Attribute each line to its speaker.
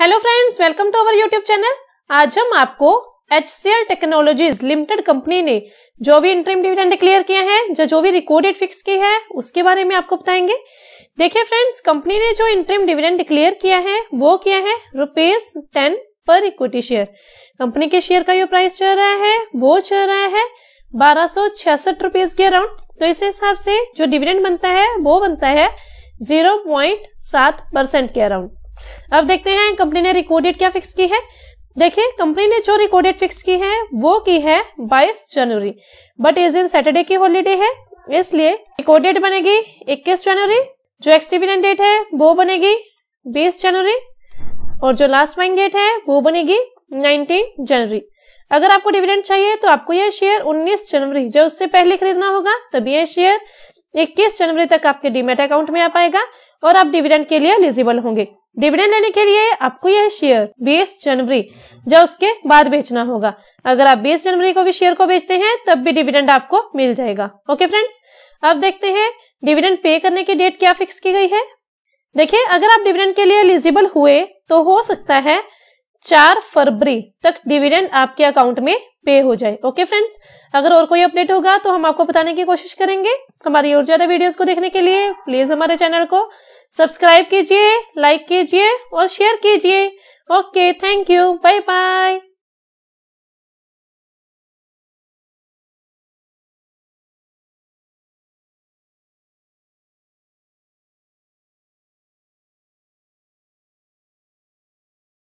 Speaker 1: hello friends welcome to our YouTube channel आज हम आपको एच टेक्नोलॉजीज लिमिटेड कंपनी ने जो भी इंटरम डिविडेंड डिक्लेयर किया है जो जो भी रिकॉर्डेड फिक्स की है उसके बारे में आपको बताएंगे देखिए फ्रेंड्स कंपनी ने जो इंटरम डिविडेंड डिक्लेयर किया है वो किया है रुपीज टेन पर इक्विटी शेयर कंपनी के शेयर का जो प्राइस चल रहा है वो चल रहा है बारह सौ छियासठ रुपीज के अराउंड तो इस हिसाब से जो डिविडेंड बनता है वो बनता है जीरो सात परसेंट के अराउंड अब देखते हैं कंपनी ने रिकॉर्डेड क्या फिक्स की है देखिए कंपनी ने जो रिकॉर्डेड फिक्स की है वो की है 22 जनवरी बट इस दिन सैटरडे की हॉलीडे है इसलिए रिकॉर्डेड बनेगी 21 जनवरी जो एक्सटिविडेंट डेट है वो बनेगी 20 जनवरी और जो लास्ट बाइंग डेट है वो बनेगी 19 जनवरी अगर आपको डिविडेंड चाहिए तो आपको यह शेयर 19 जनवरी जब उससे पहले खरीदना होगा तब यह शेयर 21 जनवरी तक आपके डीमेट अकाउंट में आ पाएगा और आप डिविडेंड के लिए एलिजिबल होंगे डिविडेंड लेने के लिए आपको यह शेयर 20 जनवरी या उसके बाद बेचना होगा अगर आप 20 जनवरी को भी शेयर को बेचते हैं तब भी डिविडेंड आपको मिल जाएगा ओके फ्रेंड्स अब देखते हैं डिविडेंड पे करने की डेट क्या फिक्स की गई है देखिए अगर आप डिविडेंड के लिए एलिजिबल हुए तो हो सकता है चार फरवरी तक डिविडेंड आपके अकाउंट में पे हो जाए ओके फ्रेंड्स अगर और कोई अपडेट होगा तो हम आपको बताने की कोशिश करेंगे हमारी और ज्यादा वीडियोस को देखने के लिए प्लीज हमारे चैनल को सब्सक्राइब कीजिए लाइक कीजिए और शेयर कीजिए okay thank you bye bye